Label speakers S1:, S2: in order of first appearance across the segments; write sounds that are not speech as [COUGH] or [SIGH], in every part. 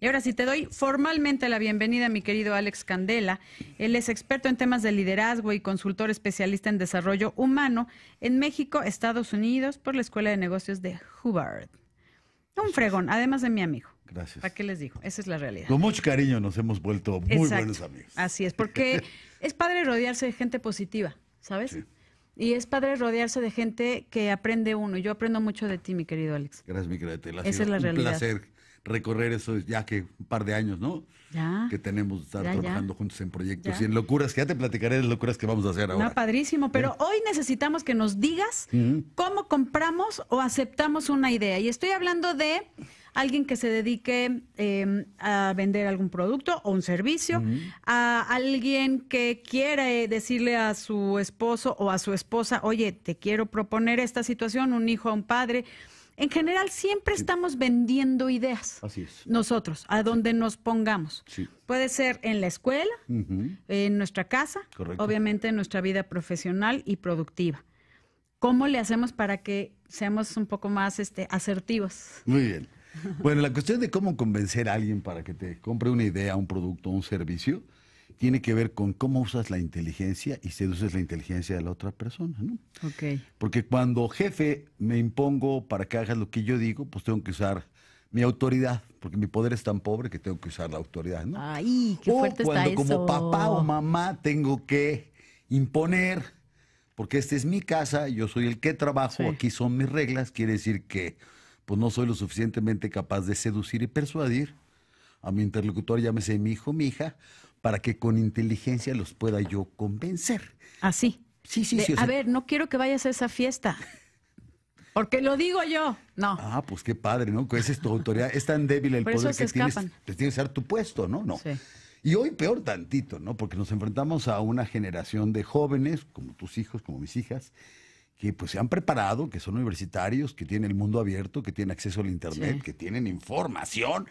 S1: Y ahora sí, te doy formalmente la bienvenida a mi querido Alex Candela. Él es experto en temas de liderazgo y consultor especialista en desarrollo humano en México, Estados Unidos, por la Escuela de Negocios de Hubbard. Un fregón, además de mi amigo. Gracias. ¿Para qué les digo? Esa es la realidad. Con
S2: mucho cariño nos hemos vuelto muy buenos amigos.
S1: Así es, porque [LAUGHS] es padre rodearse de gente positiva, ¿sabes? Y es padre rodearse de gente que aprende uno. Yo aprendo mucho de ti, mi querido Alex.
S2: Gracias, mi querido. Esa es la realidad. Un placer recorrer eso ya que un par de años, ¿no? Que tenemos de estar trabajando juntos en proyectos y en locuras, que ya te platicaré de locuras que vamos a hacer ahora.
S1: padrísimo, pero ¿Eh? hoy necesitamos que nos digas cómo compramos o aceptamos una idea. Y estoy hablando de alguien que se dedique em, a vender algún producto o un servicio, a alguien que quiera eh, decirle a su esposo o a su esposa, oye, te quiero proponer esta situación, un hijo a un padre en general, siempre estamos vendiendo ideas. Nosotros, a donde nos pongamos. Puede ser en la escuela, en nuestra casa, obviamente en nuestra vida profesional y productiva. ¿Cómo le hacemos para que seamos un poco más este, asertivos?
S2: Muy bien. Bueno, la cuestión de cómo convencer a alguien para que te compre una idea, un producto, un servicio, tiene que ver con cómo usas la inteligencia y seduces la inteligencia de la otra persona, ¿no? Porque cuando jefe me impongo para que hagas lo que yo digo, pues tengo que usar mi autoridad, porque mi poder es tan pobre que tengo que usar la autoridad, ¿no?
S1: Ay, qué fuerte o cuando como papá o
S2: mamá tengo que imponer, porque esta es mi casa, yo soy el que trabajo, aquí son mis reglas, quiere decir que pues no soy lo suficientemente capaz de seducir y persuadir a mi interlocutor, llámese mi hijo, mi hija, para que con inteligencia los pueda yo
S1: convencer. Así. Sí, sí, sí. a ver, no quiero que vayas a esa fiesta. Porque lo digo yo.
S2: No. Ah, pues qué padre, ¿no? esa es tu autoridad. Es tan débil el poder que tienes. Pues tienes que ser tu puesto, ¿no? No. Sí. Y hoy peor tantito, ¿no? Porque nos enfrentamos a una generación de jóvenes, como tus hijos, como mis hijas, que pues se han preparado, que son universitarios, que tienen el mundo abierto, que tienen acceso al Internet, que tienen información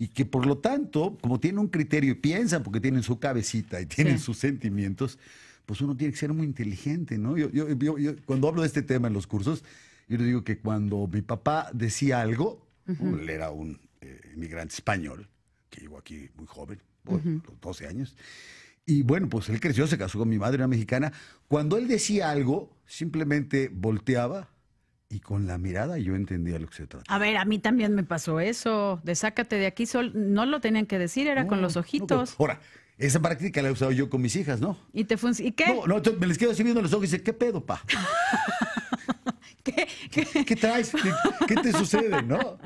S2: y que por lo tanto, como tienen un criterio y piensan porque tienen su cabecita y tienen sus sentimientos, pues uno tiene que ser muy inteligente, ¿no? cuando hablo de este tema en los cursos, yo le digo que cuando mi papá decía algo, él era un eh, inmigrante español, que llegó aquí muy joven, los 12 años, y bueno, pues él creció, se casó con mi madre, una mexicana. Cuando él decía algo, simplemente volteaba y con la mirada yo entendía lo que se trataba.
S1: A ver, a mí también me pasó eso, de sácate de aquí, sol, no lo tenían que decir, era con los ojitos.
S2: ahora, esa práctica la he usado yo con mis hijas, ¿no?
S1: ¿Y te ¿Y qué? No,
S2: no, me les quedo así viendo los ojos y dice, ¿qué pedo, pa? [LAUGHS] ¿Qué, qué? traes? ¿Qué, te sucede, no?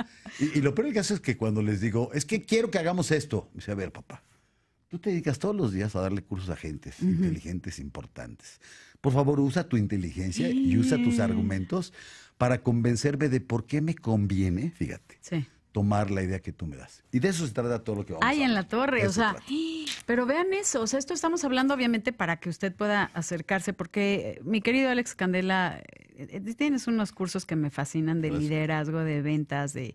S2: Y, lo peor que hace es que cuando les digo, es que quiero que hagamos esto, me dice, a ver, papá, Tú te dedicas todos los días a darle cursos a gentes inteligentes importantes. Por favor, usa tu inteligencia y usa tus argumentos para convencerme de por qué me conviene, fíjate, tomar la idea que tú me das. Y de eso se trata todo lo que vamos Ay,
S1: en la torre, o sea, [GASPS] pero vean eso, o sea, esto estamos hablando obviamente para que usted pueda acercarse, porque eh, mi querido Alex Candela, eh, eh, tienes unos cursos que me fascinan de liderazgo, de ventas, de,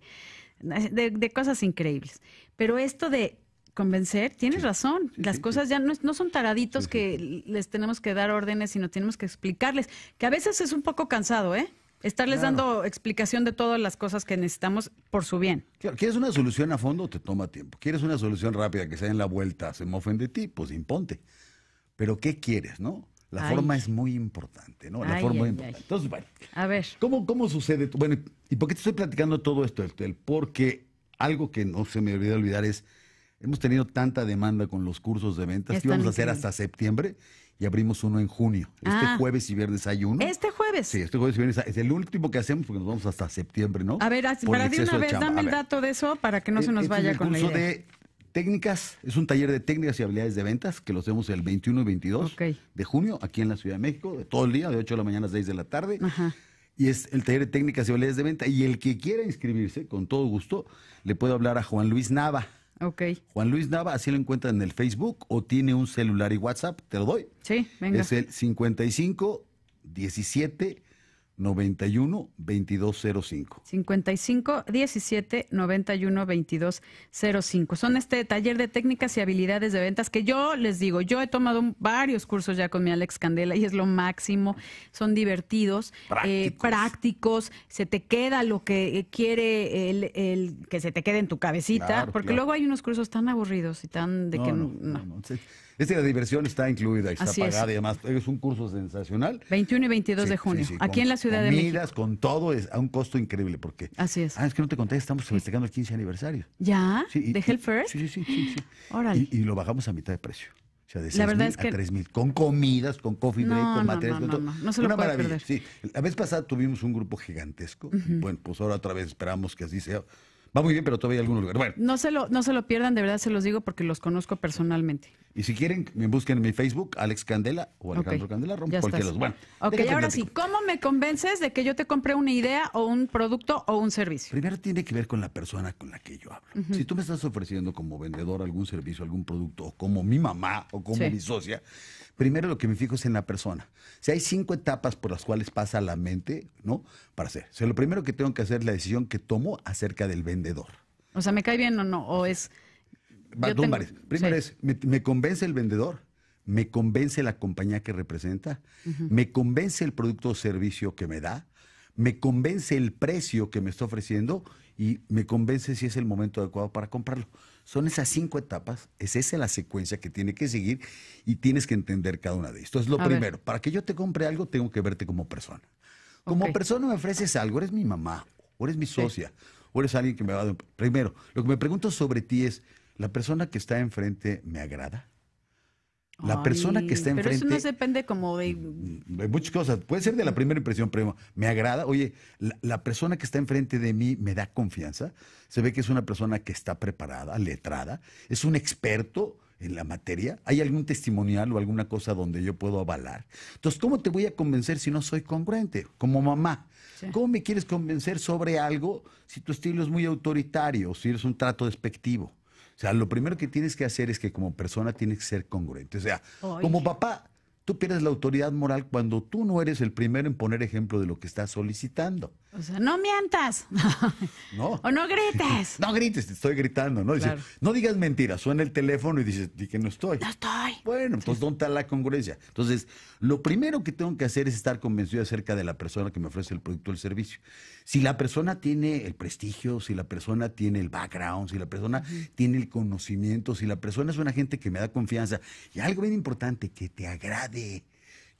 S1: de cosas increíbles. Pero esto de convencer, tienes razón. Las cosas ya no, son taraditos que les tenemos que dar órdenes, sino tenemos que explicarles, que a veces es un poco cansado, ¿eh? Estarles dando explicación de todas las cosas que necesitamos por su bien.
S2: ¿quieres una solución a fondo? Te toma tiempo. ¿Quieres una solución rápida que se en la vuelta, se mofen de ti? Pues imponte. Pero ¿qué quieres, no? La forma es muy importante, ¿no? La forma es importante.
S1: Entonces, A ver. ¿Cómo, cómo sucede?
S2: Bueno, ¿y por qué te estoy platicando todo esto? porque algo que no se me olvida olvidar es Hemos tenido tanta demanda con los cursos de ventas que íbamos a hacer hasta septiembre y abrimos uno en junio. Este ah. jueves y viernes hay uno. ¿Este
S1: jueves? Sí, este
S2: jueves y viernes es el último que hacemos porque nos vamos hasta septiembre, ¿no? A ver, para de una vez, dame el dato
S1: de eso para que no se eh, nos este vaya con el curso de
S2: técnicas, es un taller de técnicas y habilidades de ventas que lo hacemos el 21 y 22 de junio aquí en la Ciudad de México, de todo el día, de 8 de la mañana a 6 de la tarde. Y es el taller de técnicas y habilidades de venta. Y el que quiera inscribirse, con todo gusto, le puede hablar a Juan Luis Nava. Okay. Juan Luis Nava, así lo encuentra en el Facebook o tiene un celular y WhatsApp, te lo doy.
S1: Sí, venga. Es el
S2: 55 17 91 2205.
S1: 55 17 91 2205. Son este taller de técnicas y habilidades de ventas que yo les digo, yo he tomado varios cursos ya con mi Alex Candela y es lo máximo. Son divertidos, eh, prácticos, se te queda lo que eh, quiere el, que se te quede en tu cabecita, porque luego hay unos cursos tan aburridos y tan de que no. no. no
S2: la diversión está incluida, está y además es un curso sensacional.
S1: 21 y 22 de junio, aquí en la ciudad comidas,
S2: con todo, es a un costo increíble, porque... Así es. Ah, es que no te conté, estamos festejando el 15 aniversario. ¿Ya? ¿De y, Sí, sí, sí. sí, Órale. Y, lo bajamos a mitad de precio. O sea, de 6 mil es que... a 3 mil, con comidas, con coffee break, con materiales. No, no, no, no, se lo Una maravilla. Perder. Sí. La vez pasada tuvimos un grupo gigantesco. Bueno, pues ahora otra vez esperamos que así sea va muy bien, pero todavía hay algún lugar. Bueno.
S1: No se, lo, no se lo pierdan, de verdad se los digo porque los conozco personalmente.
S2: Y si quieren, me busquen en mi Facebook, Alex Candela
S1: o Alejandro Candela, rompo cualquiera los. Bueno, ok, ahora sí, ¿cómo me convences de que yo te compré una idea o un producto o un servicio? Primero tiene que ver con la persona con la que yo hablo. Si tú me estás ofreciendo
S2: como vendedor algún servicio, algún producto, o como mi mamá o como mi socia, Primero lo que me fijo es en la persona. Si hay cinco etapas por las cuales pasa la mente, ¿no? Para hacer. O sea, lo primero que tengo que hacer es la decisión que tomo acerca del vendedor.
S1: O sea, ¿me cae bien o no? O es...
S2: Primero es, ¿me, convence el vendedor? ¿Me convence la compañía que representa? ¿Me convence el producto o servicio que me da? ¿Me convence el precio que me está ofreciendo? Y me convence si es el momento adecuado para comprarlo. Son esas cinco etapas, es esa la secuencia que tiene que seguir y tienes que entender cada una de ellas. Entonces, lo primero, para que yo te compre algo, tengo que verte como persona. Como persona me ofreces algo, eres mi mamá, o eres mi socia, o eres alguien que me va a... Primero, lo que me pregunto sobre ti es, ¿la persona que está enfrente me agrada? La persona que está enfrente. Pero eso no
S1: depende como mm, mm,
S2: de. muchas cosas. Puede ser de la primera impresión, pero me agrada. Oye, la, persona que está enfrente de mí me da confianza. Se ve que es una persona que está preparada, letrada, es un experto en la materia. ¿Hay algún testimonial o alguna cosa donde yo puedo avalar? Entonces, ¿cómo te voy a convencer si no soy congruente? Como mamá. ¿Cómo me quieres convencer sobre algo si tu estilo es muy autoritario, si eres un trato despectivo? O sea, lo primero que tienes que hacer es que como persona tienes que ser congruente. O sea, como papá, Tú pierdes la autoridad moral cuando tú no eres el primero en poner ejemplo de lo que estás solicitando.
S1: O sea, no mientas. [LAUGHS]
S2: No. o no grites. [LAUGHS] no grites, te estoy gritando, ¿no? digas mentiras, suena el teléfono y dices, que no estoy. No estoy. Bueno, pues, ¿dónde está la congruencia? Entonces, lo primero que tengo que hacer es estar convencido acerca de la persona que me ofrece el producto o el servicio. Si la persona tiene el prestigio, si la persona tiene el background, si la persona tiene el conocimiento, si la persona es una gente que me da confianza, y algo bien importante, que te agrade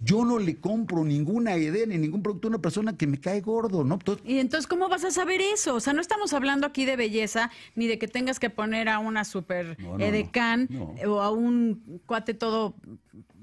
S2: yo no le compro ninguna idea ni ningún producto a una persona que me cae gordo, ¿no?
S1: y entonces, ¿cómo vas a saber eso? O sea, no estamos hablando aquí de belleza, ni de que tengas que poner a una super edecan o a un cuate todo,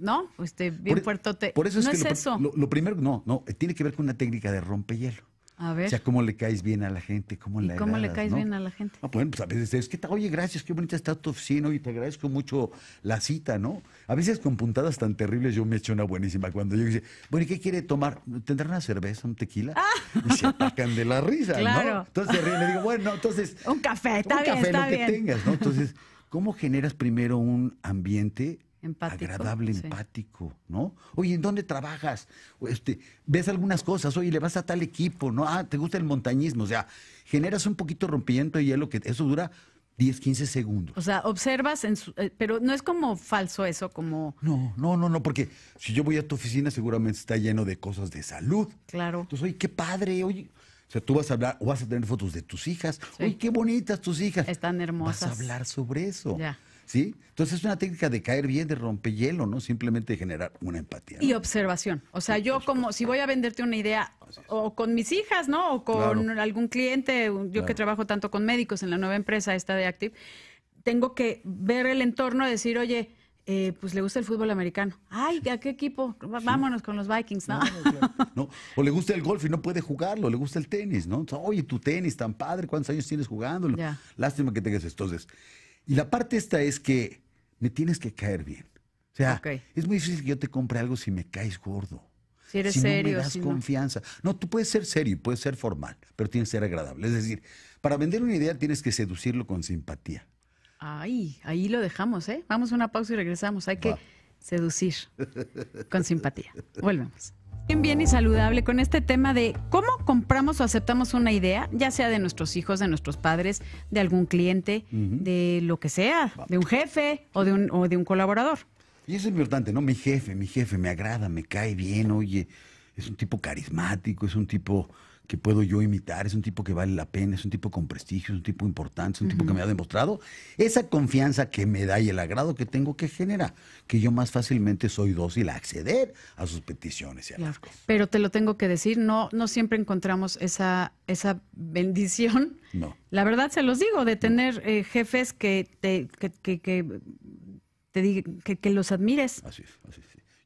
S1: ¿no? Este, bien por, e Por eso es no es eso.
S2: lo primero, no, no, tiene que ver con una técnica de rompehielo. A ver. O sea, cómo le caes bien a la gente, cómo le ¿Cómo le caes bien a la gente? bueno, pues a veces es que, oye, gracias, qué bonita está tu oficina, y te agradezco mucho la cita, ¿no? A veces con puntadas tan terribles yo me echo una buenísima cuando yo dice, bueno, ¿y qué quiere tomar? ¿Tendrá una cerveza, un tequila? Ah. Y se atacan de la risa, claro. ¿no? Entonces le digo, bueno, entonces. un café, está un bien, café, está lo que tengas, ¿no? Entonces, ¿cómo generas primero un ambiente Empático, agradable, empático, ¿no? Oye, ¿en dónde trabajas? Este, ves algunas cosas, oye, le vas a tal equipo, ¿no? Ah, te gusta el montañismo, o sea, generas un poquito rompimiento de hielo que eso dura 10, 15 segundos.
S1: O sea, observas, en eh, pero no es como falso eso, como...
S2: No, no, no, no, porque si yo voy a tu oficina seguramente está lleno de cosas de salud. Claro. Entonces, oye, qué padre, oye. O sea, tú vas a hablar o vas a tener fotos de tus hijas. Oye, qué bonitas tus hijas. Están hermosas. Vas a hablar sobre eso. Ya. ¿sí? Entonces es una técnica de caer bien, de rompehielo, ¿no? Simplemente generar una empatía.
S1: Y observación. O sea, yo como, si voy a venderte una idea, o con mis hijas, ¿no? O con algún cliente, yo que trabajo tanto con médicos en la nueva empresa esta de Active, tengo que ver el entorno, y decir, oye, eh, pues le gusta el fútbol americano. Ay, ¿a qué equipo? Vámonos con los Vikings, [LAUGHS]
S2: ¿no? O le gusta el golf y no puede jugarlo, le gusta el tenis, ¿no? Oye, tu tenis tan padre, ¿cuántos años tienes jugándolo? Lástima que tengas. Entonces, y la parte esta es que me tienes que caer bien. O sea, es muy difícil que yo te compre algo si me caes gordo.
S1: Si eres serio. si no Me das
S2: confianza. No. tú puedes ser serio y puedes ser formal, pero tienes que ser agradable. Es decir, para vender una idea tienes que seducirlo con simpatía.
S1: Ay, ahí lo dejamos, ¿eh? Vamos a una pausa y regresamos. Hay que seducir con simpatía. [LAUGHS] Volvemos. Bien, bien y saludable con este tema de cómo compramos o aceptamos una idea, ya sea de nuestros hijos, de nuestros padres, de algún cliente, de lo que sea, de un jefe o de un, o de un colaborador. Y eso es importante, ¿no? Mi jefe, mi jefe me
S2: agrada, me cae bien, oye, es un tipo carismático, es un tipo que puedo yo imitar, es un tipo que vale la pena, es un tipo con prestigio, es un tipo importante, es un tipo que me ha demostrado esa confianza que me da y el agrado que tengo que genera, que yo más fácilmente soy dócil a acceder a sus peticiones y
S1: a Pero te lo tengo que decir, no, no siempre encontramos esa, esa bendición. No. La verdad se los digo, de tener eh, jefes que te, que, los admires. Así así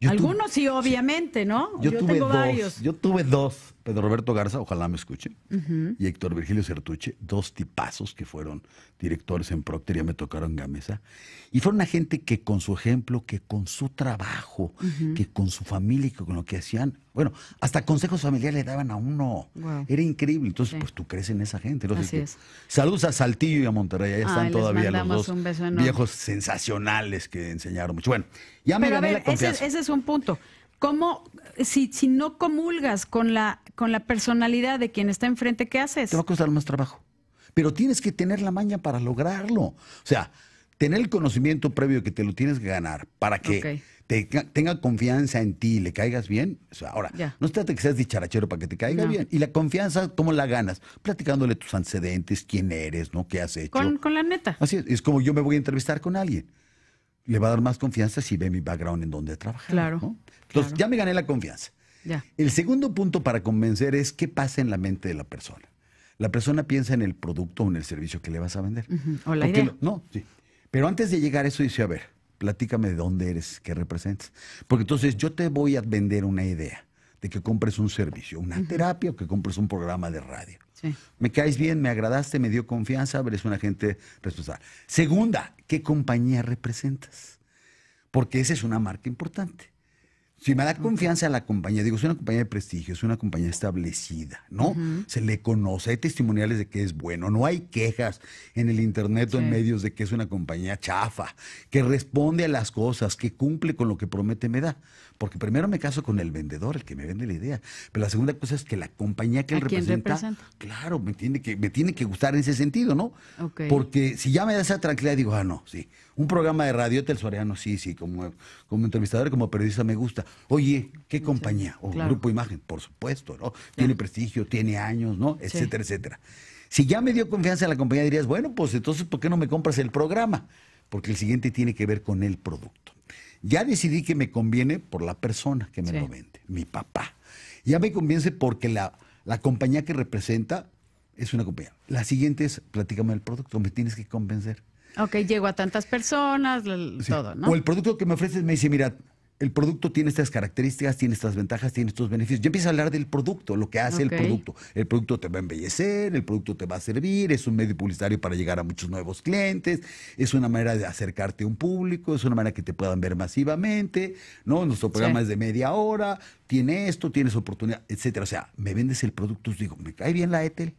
S1: Algunos sí, obviamente, ¿no? Yo, tuve dos, varios.
S2: Yo tuve dos Pedro Roberto Garza, ojalá me escuche, y Héctor Virgilio Sertuche, dos tipazos que fueron directores en Procter, ya me tocaron Gamesa, y fueron una gente que con su ejemplo, que con su trabajo, que con su familia y que con lo que hacían, bueno, hasta consejos familiares le daban a uno. Era increíble. Entonces, pues tú crees en esa gente. Así es. Saludos a Saltillo y a Monterrey, ahí están todavía los dos viejos sensacionales que enseñaron mucho. Bueno, ya me gané la confianza. Ese,
S1: es un punto. ¿Cómo, si, si no comulgas con la con la personalidad de quien está enfrente, ¿qué haces? Te va a costar más trabajo.
S2: Pero tienes que tener la maña para lograrlo. O sea, tener el conocimiento previo que te lo tienes que ganar para que te, tenga confianza en ti y le caigas bien. O ahora, no se que seas dicharachero para que te caiga bien. Y la confianza, ¿cómo la ganas? Platicándole tus antecedentes, quién eres, ¿no? ¿Qué has hecho? Con, la neta. Así es, es como yo me voy a entrevistar con alguien. Le va a dar más confianza si ve mi background en donde trabajar. Claro. Entonces, claro. ya me gané la confianza. El segundo punto para convencer es qué pasa en la mente de la persona. La persona piensa en el producto o en el servicio que le vas a vender. idea. no, sí. Pero antes de llegar a eso dice, a ver, platícame de dónde eres, qué representas. Porque entonces yo te voy a vender una idea de que compres un servicio, una terapia o que compres un programa de radio. Sí. Me caes bien, me agradaste, me dio confianza, eres una gente responsable. Segunda, ¿qué compañía representas? Porque esa es una marca importante. Si me da confianza a la compañía, digo, es una compañía de prestigio, es una compañía establecida, ¿no? Se le conoce, hay testimoniales de que es bueno, no hay quejas en el Internet o en medios de que es una compañía chafa, que responde a las cosas, que cumple con lo que promete me da. Porque primero me caso con el vendedor, el que me vende la idea. Pero la segunda cosa es que la compañía que él representa, claro, me tiene, que, me tiene que gustar en ese sentido, ¿no? Porque si ya me da esa tranquilidad, digo, ah, no, sí. Un programa de radio, Tel sí, sí, como, como entrevistador, como periodista me gusta. Oye, ¿qué compañía? O grupo imagen, por supuesto, ¿no? Tiene prestigio, tiene años, ¿no? Etcétera, etcétera. Si ya me dio confianza en la compañía, dirías, bueno, pues entonces, ¿por qué no me compras el programa? Porque el siguiente tiene que ver con el producto. Ya decidí que me conviene por la persona que me lo vende, mi papá. Ya me convence porque la, compañía que representa es una compañía. La siguiente es, platícame el producto, me tienes que convencer.
S1: Ok, llego a tantas personas, todo,
S2: ¿no? O el producto que me ofreces me dice, mira, el producto tiene estas características, tiene estas ventajas, tiene estos beneficios. Yo empiezo a hablar del producto, lo que hace el producto. El producto te va a embellecer, el producto te va a servir, es un medio publicitario para llegar a muchos nuevos clientes, es una manera de acercarte a un público, es una manera que te puedan ver masivamente, ¿no? Nuestro programa es de media hora, tiene esto, tienes oportunidad, etcétera. O sea, me vendes el producto, pues digo, me cae bien la Etel,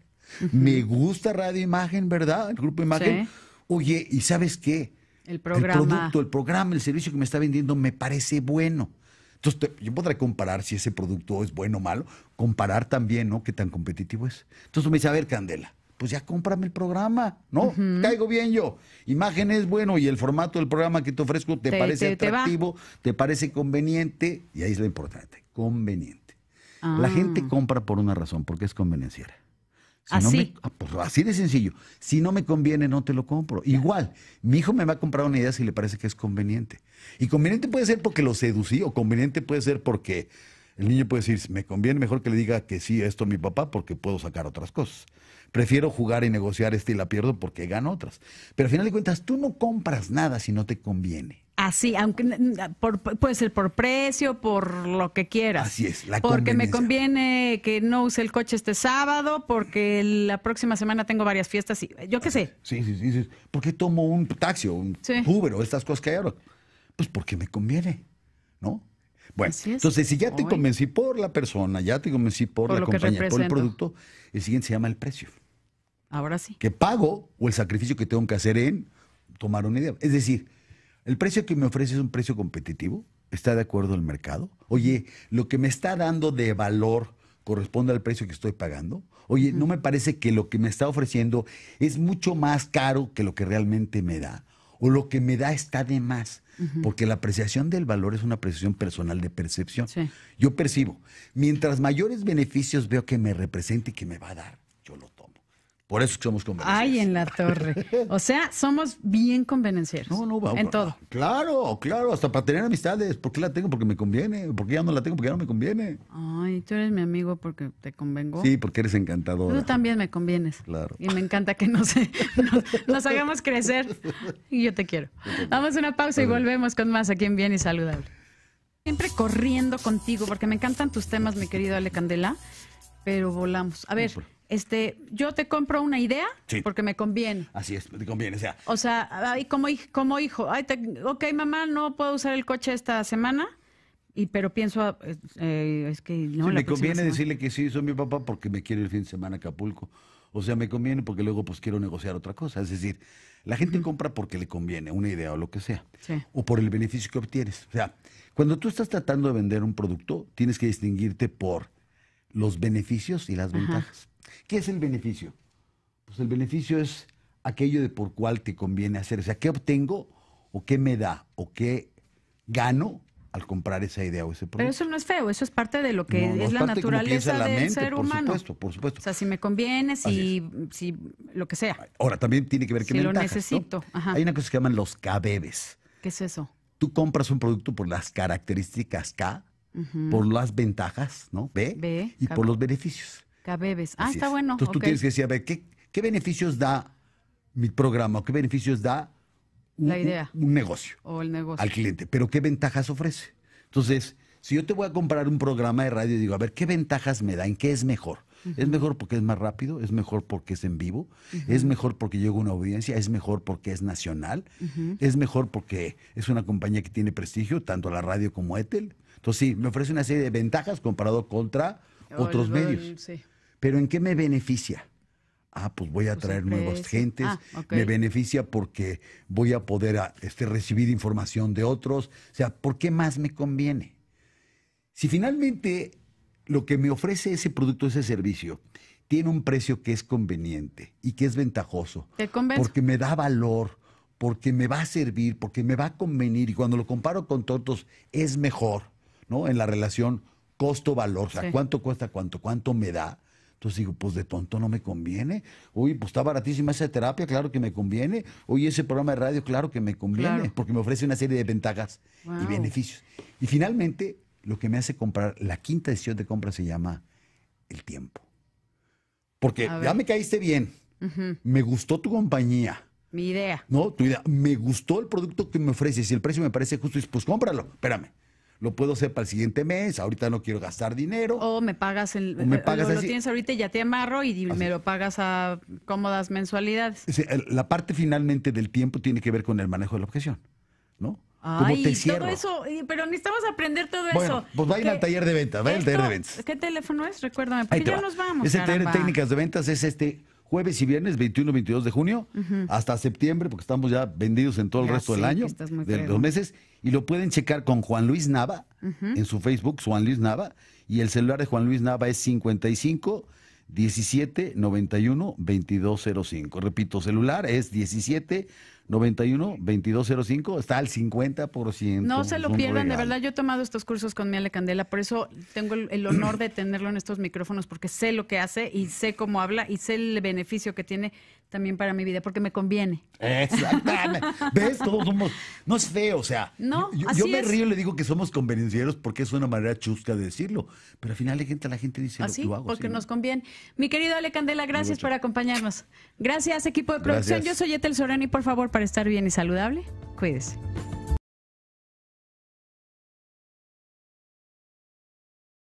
S2: me gusta Radio Imagen, ¿verdad? El grupo Imagen. Oye, ¿y sabes qué?
S1: El programa. El producto, el
S2: programa, el servicio que me está vendiendo me parece bueno. Entonces, yo podré comparar si ese producto es bueno o malo, comparar también, ¿no? Qué tan competitivo es. Entonces me dice, a ver, Candela, pues ya cómprame el programa, ¿no? Caigo bien yo. Imagen es bueno y el formato del programa que te ofrezco te, parece atractivo, te, parece conveniente, y ahí es lo importante, conveniente.
S1: La gente ah.
S2: compra por una razón, porque es convenenciera así. Ah, pues, así de sencillo. Si no me conviene, no te lo compro. Igual, mi hijo me va a comprar una idea si le parece que es conveniente. Y conveniente puede ser porque lo seducí o conveniente puede ser porque el niño puede decir, me conviene mejor que le diga que sí a esto a mi papá porque puedo sacar otras cosas. Prefiero jugar y negociar este y la pierdo porque gano otras. Pero al final de cuentas, tú no compras nada si no te conviene.
S1: Así, aunque puede ser por precio, por lo que quieras. Así es, la Porque me conviene que no use el coche este sábado, porque la próxima semana tengo varias fiestas y yo qué sé.
S2: Sí, sí, sí, ¿Por qué tomo un taxi o un Uber o estas cosas que hay ahora? Pues porque me conviene, ¿no? Bueno,
S1: entonces si ya te convencí
S2: por la persona, ya te convencí por, la compañía, por el producto, el siguiente se llama el precio. Ahora sí. Que pago o el sacrificio que tengo que hacer en tomar una idea. Es decir, el precio que me ofrece es un precio competitivo, está de acuerdo el mercado. Oye, lo que me está dando de valor corresponde al precio que estoy pagando. Oye, no me parece que lo que me está ofreciendo es mucho más caro que lo que realmente me da o lo que me da está de más. Porque la apreciación del valor es una apreciación personal de percepción. Yo percibo, mientras mayores beneficios veo que me represente y que me va a dar, por eso somos convenencieros.
S1: Ay, en la torre. O sea, somos bien convenencieros. No, no, vamos. En todo.
S2: Claro, claro, hasta para tener amistades. ¿Por qué la tengo? Porque me conviene. ¿Por qué ya no la tengo? Porque ya no me conviene.
S1: Ay, tú eres mi amigo porque te convengo. Sí,
S2: porque eres encantador. Tú
S1: también me convienes. Claro. Y me encanta que nos, [LAUGHS]
S2: nos hagamos crecer.
S1: Y yo te quiero. Vamos una pausa y volvemos con más aquí en Bien y Saludable. Siempre corriendo contigo porque me encantan tus temas, mi querido Ale Candela, pero volamos. A ver este, yo te compro una idea porque me conviene.
S2: Así es, te conviene, o sea.
S1: O sea, como, hijo, ay, ok, mamá, no puedo usar el coche esta semana, y pero pienso, ah, eh, es que no. le me conviene decirle
S2: que sí, soy mi papá porque me quiere el fin de semana a Acapulco. O sea, me conviene porque luego pues quiero negociar otra cosa. Es decir, la gente compra porque le conviene una idea o lo que sea. O por el beneficio que obtienes. O sea, cuando tú estás tratando de vender un producto, tienes que distinguirte por los beneficios y las ventajas. ¿Qué es el beneficio? Pues el beneficio es aquello de por cuál te conviene hacer. O sea, ¿qué obtengo o qué me da o qué gano al comprar esa idea o ese producto. Pero
S1: eso no es feo, eso es parte de lo que es, la naturaleza del ser humano. Por supuesto, por supuesto. O sea, si me conviene, si, lo que sea.
S2: Ahora, también tiene que ver que si lo necesito. Hay una cosa que se llaman los K-bebes. ¿Qué es eso? Tú compras un producto por las características K, por las ventajas, ¿no? B, y por los beneficios
S1: bebes. Ah, está bueno. Entonces tú tienes que
S2: decir, a ver, ¿qué, ¿qué, beneficios da mi programa? ¿Qué beneficios da
S1: un, Un, negocio? O el negocio. Al
S2: cliente. Pero ¿qué ventajas ofrece? Entonces, si yo te voy a comprar un programa de radio, digo, a ver, ¿qué ventajas me da? ¿En qué es mejor? Es mejor porque es más rápido, es mejor porque es en vivo, es mejor porque llega una audiencia, es mejor porque es nacional, es mejor porque es una compañía que tiene prestigio, tanto la radio como Etel. Entonces sí, me ofrece una serie de ventajas comparado contra otros medios pero ¿en qué me beneficia? Ah, pues voy a pues traer nuevas gentes, ah, me beneficia porque voy a poder ah, este, recibir información de otros, o sea, ¿por qué más me conviene? Si finalmente lo que me ofrece ese producto, ese servicio, tiene un precio que es conveniente y que es ventajoso, porque me da valor, porque me va a servir, porque me va a convenir y cuando lo comparo con todos, es mejor, ¿no? En la relación costo-valor, o sea, cuánto cuesta, cuánto, cuánto me da entonces digo, pues de tonto no me conviene. Oye, pues está baratísima esa terapia, claro que me conviene. Oye, ese programa de radio, claro que me conviene, porque me ofrece una serie de ventajas y beneficios. Y finalmente, lo que me hace comprar, la quinta decisión de compra se llama el tiempo. Porque ya me caíste bien, me gustó tu compañía. Mi idea. No, tu idea. Me gustó el producto que me ofreces y el precio me parece justo. Pues cómpralo, espérame lo puedo hacer para el siguiente mes, ahorita no quiero gastar
S1: dinero. O me pagas el o me pagas lo, lo, tienes ahorita y ya te amarro y me lo pagas a cómodas mensualidades.
S2: La parte finalmente del tiempo tiene que ver con el manejo de la objeción, ¿no? Ay, te todo eso,
S1: pero necesitamos aprender todo bueno, eso. Pues vayan al taller de
S2: ventas, vayan al taller de ventas.
S1: ¿Qué teléfono es? Recuérdame, porque ya nos vamos. Ese taller de técnicas
S2: de ventas es este jueves y viernes, 21 22 de junio, hasta septiembre, porque estamos ya vendidos en todo el resto del año, de los meses, y lo pueden checar con Juan Luis Nava en su Facebook, Juan Luis Nava, y el celular de Juan Luis Nava es 55 17 91 2205. Repito, celular es 17 91 2205, está al 50%. No se lo pierdan, de verdad,
S1: yo he tomado estos cursos con Miele Candela, por eso tengo el, honor de tenerlo en estos micrófonos, porque sé lo que hace y sé cómo habla y sé el beneficio que tiene también para mi vida, porque me conviene.
S2: Exactamente.
S1: ¿Ves? Todos somos.
S2: No es feo, o sea.
S1: No, yo, me río y le digo
S2: que somos conveniencieros porque es una manera chusca de decirlo. Pero al final la gente, la gente dice ah, lo que hago. Porque nos
S1: conviene. Mi querido Ale Candela, gracias por acompañarnos. Gracias, equipo de producción. Yo soy Etel Sorani. por favor, para estar bien y saludable, cuídese.